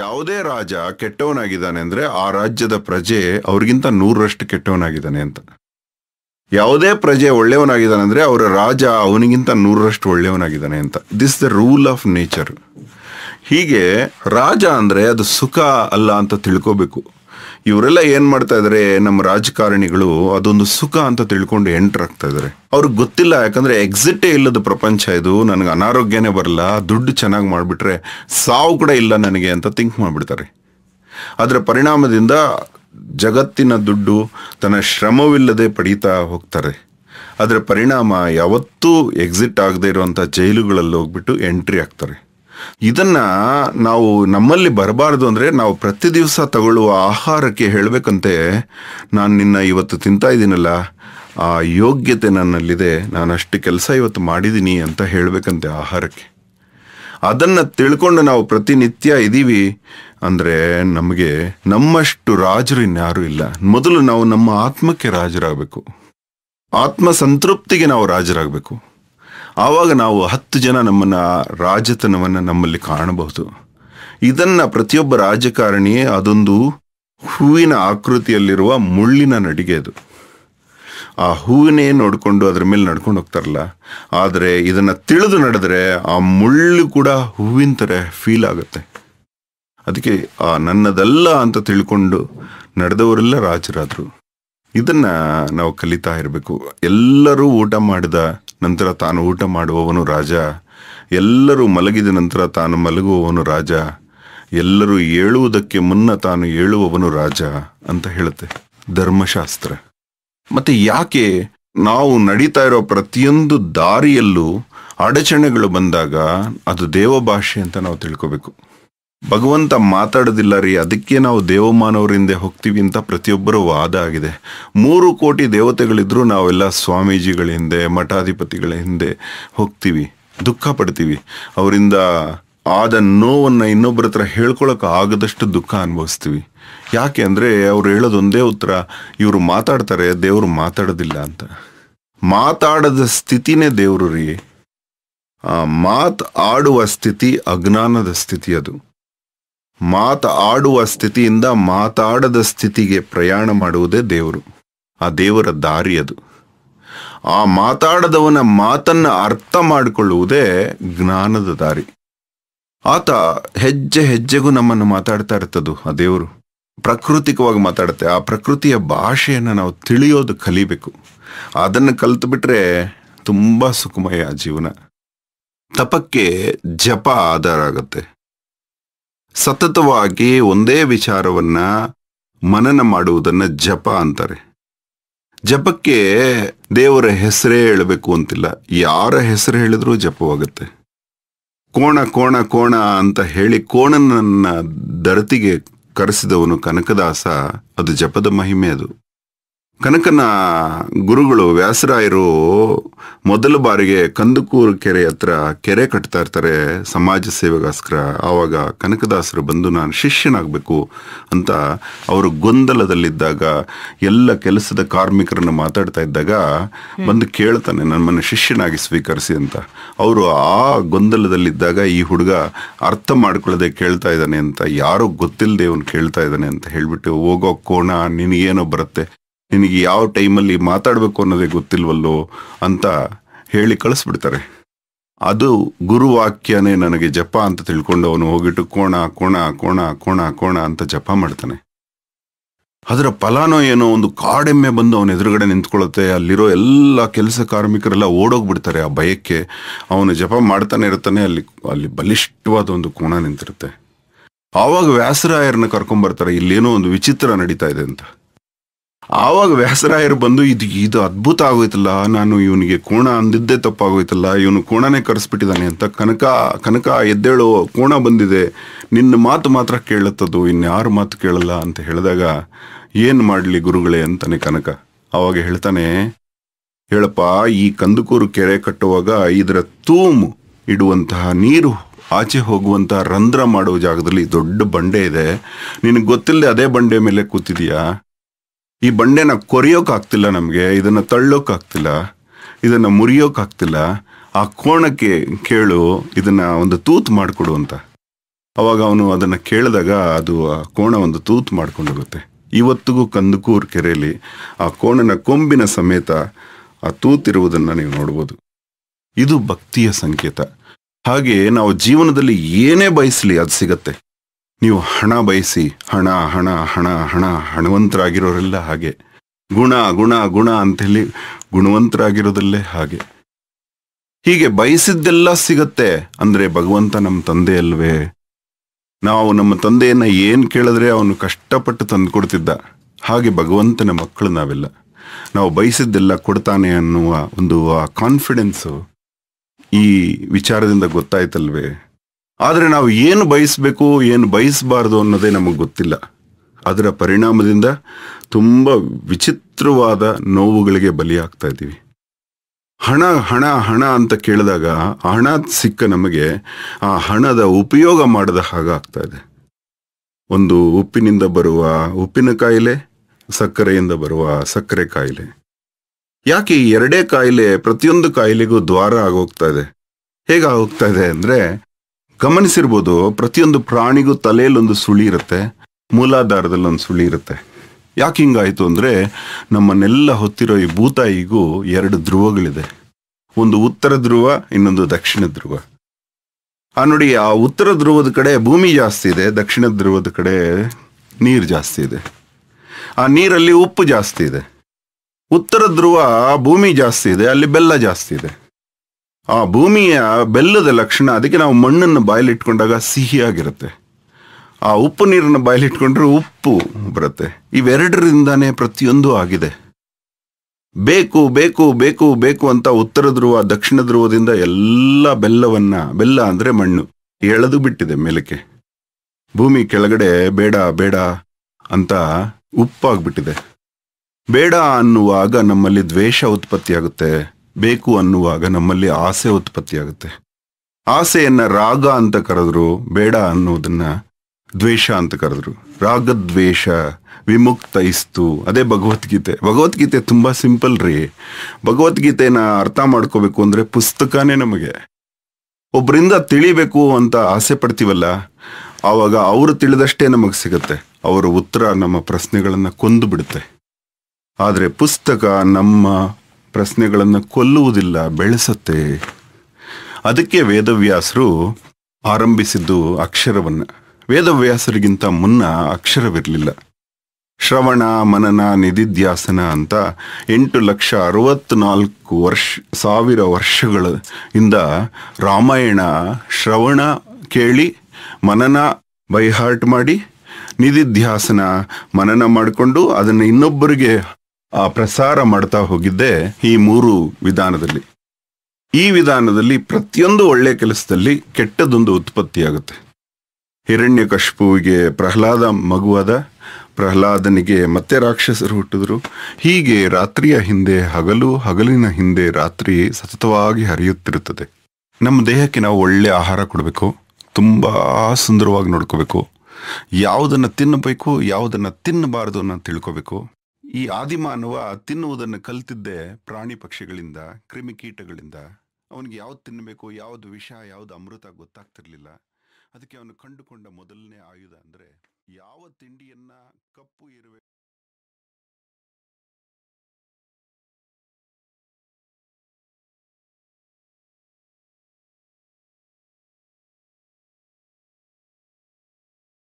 ಯಾವುದೇ ರಾಜ ಕೆಟ್ಟವನಾಗಿದ್ದಾನೆ ಅಂದರೆ ಆ ರಾಜ್ಯದ ಪ್ರಜೆ ಅವ್ರಿಗಿಂತ ನೂರರಷ್ಟು ಕೆಟ್ಟವನಾಗಿದ್ದಾನೆ ಅಂತ ಯಾವುದೇ ಪ್ರಜೆ ಒಳ್ಳೆಯವನಾಗಿದ್ದಾನೆ ಅಂದರೆ ಅವರ ರಾಜ ಅವನಿಗಿಂತ ನೂರರಷ್ಟು ಒಳ್ಳೆಯವನಾಗಿದ್ದಾನೆ ಅಂತ this the rule of nature ಹೀಗೆ ರಾಜ ಅಂದರೆ ಅದು ಸುಖ ಅಲ್ಲ ಅಂತ ತಿಳ್ಕೋಬೇಕು ಇವರೆಲ್ಲ ಏನು ಮಾಡ್ತಾ ಇದ್ದಾರೆ ನಮ್ಮ ರಾಜಕಾರಣಿಗಳು ಅದೊಂದು ಸುಖ ಅಂತ ತಿಳ್ಕೊಂಡು ಎಂಟರ್ ಆಗ್ತಾ ಇದ್ದಾರೆ ಅವ್ರಿಗೆ ಗೊತ್ತಿಲ್ಲ ಯಾಕಂದರೆ ಎಕ್ಸಿಟೇ ಇಲ್ಲದ ಪ್ರಪಂಚ ಇದು ನನಗೆ ಅನಾರೋಗ್ಯನೇ ಬರಲ್ಲ ದುಡ್ಡು ಚೆನ್ನಾಗಿ ಮಾಡಿಬಿಟ್ರೆ ಸಾವು ಕೂಡ ಇಲ್ಲ ನನಗೆ ಅಂತ ಥಿಂಕ್ ಮಾಡಿಬಿಡ್ತಾರೆ ಅದರ ಪರಿಣಾಮದಿಂದ ಜಗತ್ತಿನ ದುಡ್ಡು ತನ್ನ ಶ್ರಮವಿಲ್ಲದೆ ಪಡೀತಾ ಹೋಗ್ತಾರೆ ಅದರ ಪರಿಣಾಮ ಯಾವತ್ತೂ ಎಕ್ಸಿಟ್ ಆಗದೆ ಇರುವಂಥ ಜೈಲುಗಳಲ್ಲಿ ಹೋಗ್ಬಿಟ್ಟು ಎಂಟ್ರಿ ಆಗ್ತಾರೆ ಇದನ್ನ ನಾವು ನಮ್ಮಲ್ಲಿ ಬರಬಾರ್ದು ಅಂದರೆ ನಾವು ಪ್ರತಿ ದಿವಸ ತಗೊಳ್ಳುವ ಆಹಾರಕ್ಕೆ ಹೇಳಬೇಕಂತೆ ನಾನು ನಿನ್ನ ಇವತ್ತು ತಿಂತಾ ಇದ್ದೀನಲ್ಲ ಆ ಯೋಗ್ಯತೆ ನನ್ನಲ್ಲಿದೆ ನಾನು ಅಷ್ಟು ಕೆಲಸ ಇವತ್ತು ಮಾಡಿದ್ದೀನಿ ಅಂತ ಹೇಳಬೇಕಂತೆ ಆಹಾರಕ್ಕೆ ಅದನ್ನು ತಿಳ್ಕೊಂಡು ನಾವು ಪ್ರತಿನಿತ್ಯ ಇದ್ದೀವಿ ಅಂದರೆ ನಮಗೆ ನಮ್ಮಷ್ಟು ರಾಜರು ಇನ್ಯಾರೂ ಇಲ್ಲ ಮೊದಲು ನಾವು ನಮ್ಮ ಆತ್ಮಕ್ಕೆ ರಾಜರಾಗಬೇಕು ಆತ್ಮ ಸಂತೃಪ್ತಿಗೆ ನಾವು ರಾಜರಾಗಬೇಕು ಆವಾಗ ನಾವು ಹತ್ತು ಜನ ನಮ್ಮನ್ನು ರಾಜತನವನ್ನು ನಮ್ಮಲ್ಲಿ ಕಾಣಬಹುದು ಇದನ್ನು ಪ್ರತಿಯೊಬ್ಬ ರಾಜಕಾರಣಿಯೇ ಅದೊಂದು ಹೂವಿನ ಆಕೃತಿಯಲ್ಲಿರುವ ಮುಳ್ಳಿನ ನಡಿಗೆ ಅದು ಆ ಹೂವಿನೇ ನೋಡಿಕೊಂಡು ಅದ್ರ ಮೇಲೆ ನಡ್ಕೊಂಡು ಹೋಗ್ತಾರಲ್ಲ ಆದರೆ ಇದನ್ನು ತಿಳಿದು ನಡೆದರೆ ಆ ಮುಳ್ಳು ಕೂಡ ಹೂವಿನ ಥರ ಫೀಲ್ ಆಗುತ್ತೆ ಅದಕ್ಕೆ ಆ ನನ್ನದಲ್ಲ ಅಂತ ತಿಳ್ಕೊಂಡು ನಡೆದವರೆಲ್ಲ ರಾಜರಾದರು ಇದನ್ನ ನಾವು ಕಲಿತಾ ಇರಬೇಕು ಎಲ್ಲರೂ ಊಟ ಮಾಡಿದ ನಂತರ ತಾನು ಊಟ ಮಾಡುವವನು ರಾಜ ಎಲ್ಲರೂ ಮಲಗಿದ ನಂತರ ತಾನು ಮಲಗುವವನು ರಾಜ ಎಲ್ಲರೂ ಏಳುವುದಕ್ಕೆ ಮುನ್ನ ತಾನು ಏಳುವವನು ರಾಜ ಅಂತ ಹೇಳುತ್ತೆ ಧರ್ಮಶಾಸ್ತ್ರ ಮತ್ತೆ ಯಾಕೆ ನಾವು ನಡೀತಾ ಇರೋ ಪ್ರತಿಯೊಂದು ದಾರಿಯಲ್ಲೂ ಅಡಚಣೆಗಳು ಬಂದಾಗ ಅದು ದೇವಭಾಷೆ ಅಂತ ನಾವು ತಿಳ್ಕೋಬೇಕು ಭಗವಂತ ಮಾತಾಡೋದಿಲ್ಲ ರೀ ಅದಕ್ಕೆ ನಾವು ಹಿಂದೆ ಹೋಗ್ತೀವಿ ಅಂತ ಪ್ರತಿಯೊಬ್ಬರ ವಾದ ಆಗಿದೆ ಮೂರು ಕೋಟಿ ದೇವತೆಗಳಿದ್ರೂ ನಾವೆಲ್ಲ ಸ್ವಾಮೀಜಿಗಳ ಹಿಂದೆ ಮಠಾಧಿಪತಿಗಳ ಹಿಂದೆ ಹೋಗ್ತೀವಿ ದುಃಖ ಪಡ್ತೀವಿ ಅವರಿಂದ ಆದ ನೋವನ್ನು ಇನ್ನೊಬ್ಬರ ಹತ್ರ ಹೇಳ್ಕೊಳಕ್ಕೆ ಆಗದಷ್ಟು ದುಃಖ ಅನುಭವಿಸ್ತೀವಿ ಯಾಕೆ ಅಂದರೆ ಅವ್ರು ಹೇಳೋದೊಂದೇ ಉತ್ತರ ಇವರು ಮಾತಾಡ್ತಾರೆ ದೇವರು ಮಾತಾಡೋದಿಲ್ಲ ಅಂತ ಮಾತಾಡದ ಸ್ಥಿತಿನೇ ದೇವರು ರೀ ಮಾತ್ ಆಡುವ ಸ್ಥಿತಿ ಅಜ್ಞಾನದ ಸ್ಥಿತಿ ಅದು ಮಾತ ಆಡುವ ಸ್ಥಿತಿಯಿಂದ ಮಾತಾಡದ ಸ್ಥಿತಿಗೆ ಪ್ರಯಾಣ ಮಾಡುವುದೇ ದೇವರು ಆ ದೇವರ ದಾರಿ ಅದು ಆ ಮಾತಾಡದವನ ಮಾತನ್ನು ಅರ್ಥ ಮಾಡಿಕೊಳ್ಳುವುದೇ ಜ್ಞಾನದ ದಾರಿ ಆತ ಹೆಜ್ಜೆ ಹೆಜ್ಜೆಗೂ ನಮ್ಮನ್ನು ಮಾತಾಡ್ತಾ ಇರ್ತದು ಆ ದೇವರು ಪ್ರಕೃತಿಕವಾಗಿ ಮಾತಾಡುತ್ತೆ ಆ ಪ್ರಕೃತಿಯ ಭಾಷೆಯನ್ನು ನಾವು ತಿಳಿಯೋದು ಕಲಿಬೇಕು ಅದನ್ನು ಕಲಿತು ಬಿಟ್ರೆ ತುಂಬ ಸುಖಮಯ ಜೀವನ ತಪಕ್ಕೆ ಜಪ ಆಧಾರ ಆಗುತ್ತೆ ಸತತವಾಗಿ ಒಂದೇ ವಿಚಾರವನ್ನು ಮನನ ಮಾಡುವುದನ್ನು ಜಪ ಅಂತಾರೆ ಜಪಕ್ಕೆ ದೇವರ ಹೆಸರೇ ಹೇಳಬೇಕು ಅಂತಿಲ್ಲ ಯಾರ ಹೆಸರು ಹೇಳಿದರೂ ಜಪವಾಗುತ್ತೆ ಕೋಣ ಕೋಣ ಕೋಣ ಅಂತ ಹೇಳಿ ಕೋಣನನ್ನ ಧರತಿಗೆ ಕರೆಸಿದವನು ಕನಕದಾಸ ಅದು ಜಪದ ಮಹಿಮೆ ಅದು ಕನಕನ ಗುರುಗಳು ವ್ಯಾಸರಾಯರು ಮೊದಲ ಬಾರಿಗೆ ಕಂದಕೂರು ಕೆರೆ ಹತ್ರ ಕೆರೆ ಕಟ್ತಾ ಇರ್ತಾರೆ ಸಮಾಜ ಸೇವೆಗೋಸ್ಕರ ಆವಾಗ ಕನಕದಾಸರು ಬಂದು ನಾನು ಶಿಷ್ಯನಾಗಬೇಕು ಅಂತ ಅವರು ಗೊಂದಲದಲ್ಲಿದ್ದಾಗ ಎಲ್ಲ ಕೆಲಸದ ಕಾರ್ಮಿಕರನ್ನು ಮಾತಾಡ್ತಾ ಇದ್ದಾಗ ಬಂದು ಕೇಳ್ತಾನೆ ನಮ್ಮನ್ನು ಶಿಷ್ಯನಾಗಿ ಸ್ವೀಕರಿಸಿ ಅಂತ ಅವರು ಆ ಗೊಂದಲದಲ್ಲಿದ್ದಾಗ ಈ ಹುಡುಗ ಅರ್ಥ ಮಾಡ್ಕೊಳ್ಳದೆ ಕೇಳ್ತಾ ಇದ್ದಾನೆ ಅಂತ ಯಾರೋ ಗೊತ್ತಿಲ್ಲದೆ ಅವನು ಕೇಳ್ತಾ ಇದ್ದಾನೆ ಅಂತ ಹೇಳಿಬಿಟ್ಟು ಹೋಗೋ ಕೋಣ ನಿನಗೇನೋ ಬರುತ್ತೆ ನಿನಗೆ ಯಾವ ಟೈಮಲ್ಲಿ ಮಾತಾಡಬೇಕು ಅನ್ನೋದೇ ಗೊತ್ತಿಲ್ವಲ್ಲೋ ಅಂತ ಹೇಳಿ ಕಳಿಸ್ಬಿಡ್ತಾರೆ ಅದು ಗುರುವಾಕ್ಯನೇ ನನಗೆ ಜಪ ಅಂತ ತಿಳ್ಕೊಂಡು ಅವನು ಹೋಗಿಟ್ಟು ಕೋಣ ಕೋಣ ಕೋಣ ಕೋಣ ಕೋಣ ಅಂತ ಜಪ ಮಾಡ್ತಾನೆ ಅದರ ಫಲಾನೋ ಏನೋ ಒಂದು ಕಾಡೆಮ್ಮೆ ಬಂದು ಅವನ ಎದುರುಗಡೆ ನಿಂತ್ಕೊಳ್ಳುತ್ತೆ ಅಲ್ಲಿರೋ ಎಲ್ಲ ಕೆಲಸ ಕಾರ್ಮಿಕರೆಲ್ಲ ಓಡೋಗ್ಬಿಡ್ತಾರೆ ಆ ಭಯಕ್ಕೆ ಅವನು ಜಪ ಮಾಡ್ತಾನೆ ಇರ್ತಾನೆ ಅಲ್ಲಿ ಅಲ್ಲಿ ಬಲಿಷ್ಠವಾದ ಒಂದು ಕೋಣ ನಿಂತಿರುತ್ತೆ ಆವಾಗ ವ್ಯಾಸರಾಯರನ್ನ ಕರ್ಕೊಂಡ್ಬರ್ತಾರೆ ಇಲ್ಲೇನೋ ಒಂದು ವಿಚಿತ್ರ ನಡೀತಾ ಇದೆ ಅಂತ ಆವಾಗ ವ್ಯಾಸರಾಯರು ಬಂದು ಇದು ಇದು ಅದ್ಭುತ ಆಗೋಯ್ತಲ್ಲ ನಾನು ಇವನಿಗೆ ಕೋಣ ಅಂದಿದ್ದೇ ತಪ್ಪಾಗೋಯ್ತಲ್ಲ ಇವನು ಕೋಣನೇ ಕರೆಸ್ಬಿಟ್ಟಿದ್ದಾನೆ ಅಂತ ಕನಕ ಕನಕ ಎದ್ದೇಳು ಕೋಣ ಬಂದಿದೆ ನಿನ್ನ ಮಾತು ಮಾತ್ರ ಕೇಳತ್ತದು ಇನ್ಯಾರು ಮಾತು ಕೇಳಲ್ಲ ಅಂತ ಹೇಳಿದಾಗ ಏನು ಮಾಡಲಿ ಗುರುಗಳೇ ಅಂತಾನೆ ಕನಕ ಆವಾಗ ಹೇಳ್ತಾನೆ ಹೇಳಪ್ಪ ಈ ಕಂದುಕೂರು ಕೆರೆ ಕಟ್ಟುವಾಗ ಇದರ ತೂಮು ಇಡುವಂತಹ ನೀರು ಆಚೆ ಹೋಗುವಂತಹ ರಂಧ್ರ ಮಾಡುವ ಜಾಗದಲ್ಲಿ ದೊಡ್ಡ ಬಂಡೆ ಇದೆ ನಿನಗೆ ಗೊತ್ತಿಲ್ಲದೆ ಅದೇ ಬಂಡೆ ಮೇಲೆ ಕೂತಿದೀಯಾ ಈ ಬಂಡೆನ ಆಗ್ತಿಲ್ಲ ನಮಗೆ ಇದನ್ನು ತಳ್ಳೋಕ್ಕಾಗ್ತಿಲ್ಲ ಇದನ್ನು ಮುರಿಯೋಕ್ಕಾಗ್ತಿಲ್ಲ ಆ ಕೋಣಕ್ಕೆ ಕೇಳು ಇದನ್ನು ಒಂದು ತೂತು ಮಾಡಿಕೊಡು ಅಂತ ಅವಾಗ ಅವನು ಅದನ್ನು ಕೇಳಿದಾಗ ಅದು ಆ ಕೋಣ ಒಂದು ತೂತು ಮಾಡ್ಕೊಂಡೋಗುತ್ತೆ ಇವತ್ತಿಗೂ ಕಂದಕೂರು ಕೆರೆಯಲ್ಲಿ ಆ ಕೋಣನ ಕೊಂಬಿನ ಸಮೇತ ಆ ತೂತಿರುವುದನ್ನು ನೀವು ನೋಡ್ಬೋದು ಇದು ಭಕ್ತಿಯ ಸಂಕೇತ ಹಾಗೆ ನಾವು ಜೀವನದಲ್ಲಿ ಏನೇ ಬಯಸಲಿ ಅದು ಸಿಗತ್ತೆ ನೀವು ಹಣ ಬಯಸಿ ಹಣ ಹಣ ಹಣ ಹಣ ಹಣವಂತರಾಗಿರೋರೆಲ್ಲ ಹಾಗೆ ಗುಣ ಗುಣ ಗುಣ ಅಂತ ಗುಣವಂತರಾಗಿರೋದಲ್ಲೇ ಹಾಗೆ ಹೀಗೆ ಬಯಸಿದ್ದೆಲ್ಲ ಸಿಗತ್ತೆ ಅಂದ್ರೆ ಭಗವಂತ ನಮ್ಮ ತಂದೆ ಅಲ್ವೇ ನಾವು ನಮ್ಮ ತಂದೆಯನ್ನ ಏನು ಕೇಳಿದ್ರೆ ಅವನು ಕಷ್ಟಪಟ್ಟು ತಂದು ಕೊಡ್ತಿದ್ದ ಹಾಗೆ ಭಗವಂತನ ಮಕ್ಕಳು ನಾವೆಲ್ಲ ನಾವು ಬಯಸಿದ್ದೆಲ್ಲ ಕೊಡ್ತಾನೆ ಅನ್ನುವ ಒಂದು ಆ ಕಾನ್ಫಿಡೆನ್ಸು ಈ ವಿಚಾರದಿಂದ ಗೊತ್ತಾಯ್ತಲ್ವೇ ಆದರೆ ನಾವು ಏನು ಬಯಸಬೇಕು ಏನು ಬಯಸಬಾರ್ದು ಅನ್ನೋದೇ ನಮಗೆ ಗೊತ್ತಿಲ್ಲ ಅದರ ಪರಿಣಾಮದಿಂದ ತುಂಬ ವಿಚಿತ್ರವಾದ ನೋವುಗಳಿಗೆ ಬಲಿಯಾಗ್ತಾ ಇದ್ದೀವಿ ಹಣ ಹಣ ಹಣ ಅಂತ ಕೇಳಿದಾಗ ಹಣ ಸಿಕ್ಕ ನಮಗೆ ಆ ಹಣದ ಉಪಯೋಗ ಮಾಡದ ಹಾಗಾಗ್ತಾ ಇದೆ ಒಂದು ಉಪ್ಪಿನಿಂದ ಬರುವ ಉಪ್ಪಿನ ಕಾಯಿಲೆ ಸಕ್ಕರೆಯಿಂದ ಬರುವ ಸಕ್ಕರೆ ಕಾಯಿಲೆ ಯಾಕೆ ಈ ಎರಡೇ ಕಾಯಿಲೆ ಪ್ರತಿಯೊಂದು ಕಾಯಿಲೆಗೂ ದ್ವಾರ ಆಗೋಗ್ತಾ ಇದೆ ಹೇಗಾಗೋಗ್ತಾ ಇದೆ ಅಂದರೆ ಗಮನಿಸಿರ್ಬೋದು ಪ್ರತಿಯೊಂದು ಪ್ರಾಣಿಗೂ ತಲೆಯಲ್ಲೊಂದು ಸುಳಿ ಇರುತ್ತೆ ಮೂಲಾಧಾರದಲ್ಲಿ ಒಂದು ಸುಳಿ ಇರುತ್ತೆ ಯಾಕೆ ಹಿಂಗಾಯಿತು ಅಂದರೆ ನಮ್ಮನ್ನೆಲ್ಲ ಹೊತ್ತಿರೋ ಈ ಭೂತಾಯಿಗೂ ಎರಡು ಧ್ರುವಗಳಿದೆ ಒಂದು ಉತ್ತರ ಧ್ರುವ ಇನ್ನೊಂದು ದಕ್ಷಿಣ ಧ್ರುವ ಆ ನೋಡಿ ಆ ಉತ್ತರ ಧ್ರುವದ ಕಡೆ ಭೂಮಿ ಜಾಸ್ತಿ ಇದೆ ದಕ್ಷಿಣ ಧ್ರುವದ ಕಡೆ ನೀರು ಜಾಸ್ತಿ ಇದೆ ಆ ನೀರಲ್ಲಿ ಉಪ್ಪು ಜಾಸ್ತಿ ಇದೆ ಉತ್ತರ ಧ್ರುವ ಭೂಮಿ ಜಾಸ್ತಿ ಇದೆ ಅಲ್ಲಿ ಬೆಲ್ಲ ಜಾಸ್ತಿ ಇದೆ ಆ ಭೂಮಿಯ ಬೆಲ್ಲದ ಲಕ್ಷಣ ಅದಕ್ಕೆ ನಾವು ಮಣ್ಣನ್ನು ಬಾಯಲ್ಲಿಟ್ಕೊಂಡಾಗ ಸಿಹಿಯಾಗಿರುತ್ತೆ ಆ ಉಪ್ಪು ನೀರನ್ನು ಬಾಯಲ್ಲಿಟ್ಕೊಂಡ್ರೆ ಉಪ್ಪು ಬರುತ್ತೆ ಇವೆರಡರಿಂದಾನೇ ಪ್ರತಿಯೊಂದು ಆಗಿದೆ ಬೇಕು ಬೇಕು ಬೇಕು ಬೇಕು ಅಂತ ಉತ್ತರ ಧ್ರುವ ದಕ್ಷಿಣ ಧ್ರುವದಿಂದ ಎಲ್ಲ ಬೆಲ್ಲವನ್ನು ಬೆಲ್ಲ ಅಂದರೆ ಮಣ್ಣು ಎಳೆದು ಬಿಟ್ಟಿದೆ ಮೇಲಕ್ಕೆ ಭೂಮಿ ಕೆಳಗಡೆ ಬೇಡ ಬೇಡ ಅಂತ ಉಪ್ಪಾಗ್ಬಿಟ್ಟಿದೆ ಬೇಡ ಅನ್ನುವಾಗ ನಮ್ಮಲ್ಲಿ ದ್ವೇಷ ಉತ್ಪತ್ತಿಯಾಗುತ್ತೆ ಬೇಕು ಅನ್ನುವಾಗ ನಮ್ಮಲ್ಲಿ ಆಸೆ ಉತ್ಪತ್ತಿಯಾಗುತ್ತೆ ಆಸೆಯನ್ನ ರಾಗ ಅಂತ ಕರೆದ್ರು ಬೇಡ ಅನ್ನೋದನ್ನ ದ್ವೇಷ ಅಂತ ಕರೆದ್ರು ರಾಗದ್ವೇಷ ವಿಮುಕ್ತ ಇಸ್ತು ಅದೇ ಭಗವದ್ಗೀತೆ ಭಗವದ್ಗೀತೆ ತುಂಬ ಸಿಂಪಲ್ ರೀ ಭಗವದ್ಗೀತೆನ ಅರ್ಥ ಮಾಡ್ಕೋಬೇಕು ಅಂದರೆ ಪುಸ್ತಕನೇ ನಮಗೆ ಒಬ್ಬರಿಂದ ತಿಳಿಬೇಕು ಅಂತ ಆಸೆ ಪಡ್ತೀವಲ್ಲ ಆವಾಗ ಅವರು ತಿಳಿದಷ್ಟೇ ನಮಗೆ ಸಿಗುತ್ತೆ ಅವರ ಉತ್ತರ ನಮ್ಮ ಪ್ರಶ್ನೆಗಳನ್ನು ಕೊಂದು ಬಿಡುತ್ತೆ ಆದರೆ ಪುಸ್ತಕ ನಮ್ಮ ಪ್ರಶ್ನೆಗಳನ್ನು ಕೊಲ್ಲುವುದಿಲ್ಲ ಬೆಳೆಸುತ್ತೆ ಅದಕ್ಕೆ ವೇದವ್ಯಾಸರು ಆರಂಭಿಸಿದ್ದು ಅಕ್ಷರವನ್ನು ವೇದವ್ಯಾಸರಿಗಿಂತ ಮುನ್ನ ಅಕ್ಷರವಿರಲಿಲ್ಲ ಶ್ರವಣ ಮನನ ನಿಧಿಧ್ಯಾಸನ ಅಂತ ಎಂಟು ಲಕ್ಷ ಅರವತ್ನಾಲ್ಕು ವರ್ಷ ಸಾವಿರ ವರ್ಷಗಳ ಇಂದ ರಾಮಾಯಣ ಶ್ರವಣ ಕೇಳಿ ಮನನ ಬೈಹಾರ್ಟ್ ಮಾಡಿ ನಿಧಿಧ್ಯಾಸನ ಮನನ ಮಾಡಿಕೊಂಡು ಅದನ್ನು ಇನ್ನೊಬ್ಬರಿಗೆ ಪ್ರಸಾರ ಮಾಡ್ತಾ ಹೋಗಿದ್ದೆ ಈ ಮೂರು ವಿಧಾನದಲ್ಲಿ ಈ ವಿಧಾನದಲ್ಲಿ ಪ್ರತಿಯೊಂದು ಒಳ್ಳೆಯ ಕೆಲಸದಲ್ಲಿ ಕೆಟ್ಟದೊಂದು ಉತ್ಪತ್ತಿಯಾಗುತ್ತೆ ಹಿರಣ್ಯ ಕಶ್ಪುವಿಗೆ ಪ್ರಹ್ಲಾದ ಮಗುವಾದ ಪ್ರಹ್ಲಾದನಿಗೆ ಮತ್ತೆ ರಾಕ್ಷಸರು ಹುಟ್ಟಿದ್ರು ಹೀಗೆ ರಾತ್ರಿಯ ಹಿಂದೆ ಹಗಲು ಹಗಲಿನ ಹಿಂದೆ ರಾತ್ರಿ ಸತತವಾಗಿ ಹರಿಯುತ್ತಿರುತ್ತದೆ ನಮ್ಮ ದೇಹಕ್ಕೆ ನಾವು ಒಳ್ಳೆ ಆಹಾರ ಕೊಡಬೇಕು ತುಂಬ ಸುಂದರವಾಗಿ ನೋಡ್ಕೋಬೇಕು ಯಾವುದನ್ನು ತಿನ್ನಬೇಕು ಯಾವುದನ್ನು ತಿನ್ನಬಾರದು ಅನ್ನೋ ತಿಳ್ಕೋಬೇಕು ಈ ಆದಿಮಾನವ ತಿನ್ನುವುದನ್ನು ಕಲ್ತಿದ್ದೆ ಪ್ರಾಣಿ ಪಕ್ಷಿಗಳಿಂದ ಕ್ರಿಮಿಕೀಟಗಳಿಂದ ಅವನಿಗೆ ಯಾವ್ದು ತಿನ್ನಬೇಕು ಯಾವ್ದು ವಿಷ ಯಾವ್ದು ಅಮೃತ ಗೊತ್ತಾಗ್ತಿರ್ಲಿಲ್ಲ ಅದಕ್ಕೆ ಅವನು ಕಂಡುಕೊಂಡ ಮೊದಲನೇ ಆಯುಧ ಅಂದರೆ ಯಾವ ತಿಂಡಿಯನ್ನ ಕಪ್ಪು ಇರುವೆ